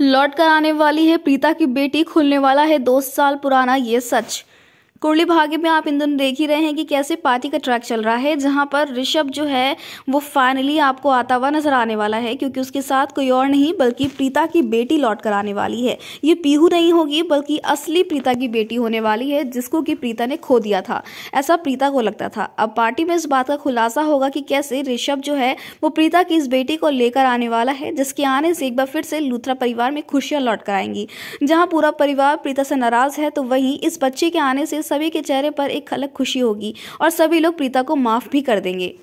लौट कर आने वाली है प्रीता की बेटी खुलने वाला है दो साल पुराना ये सच कुरली भाग्य में आप इन दोनों देख ही रहे हैं कि कैसे पार्टी का ट्रैक चल रहा है जहां पर ऋषभ जो है वो फाइनली आपको आता हुआ नजर आने वाला है क्योंकि उसके साथ कोई और नहीं बल्कि प्रीता की बेटी लौट कर आने वाली है ये पीहू नहीं होगी बल्कि असली प्रीता की बेटी होने वाली है जिसको कि प्रीता ने खो दिया था ऐसा प्रीता को लगता था अब पार्टी में इस बात का खुलासा होगा कि कैसे ऋषभ जो है वो प्रीता की इस बेटी को लेकर आने वाला है जिसके आने से एक बार फिर से लूथरा परिवार में खुशियां लौट कर आएंगी जहां पूरा परिवार प्रीता से नाराज है तो वहीं इस बच्चे के आने से सभी के चेहरे पर एक अलग खुशी होगी और सभी लोग प्रीता को माफ़ भी कर देंगे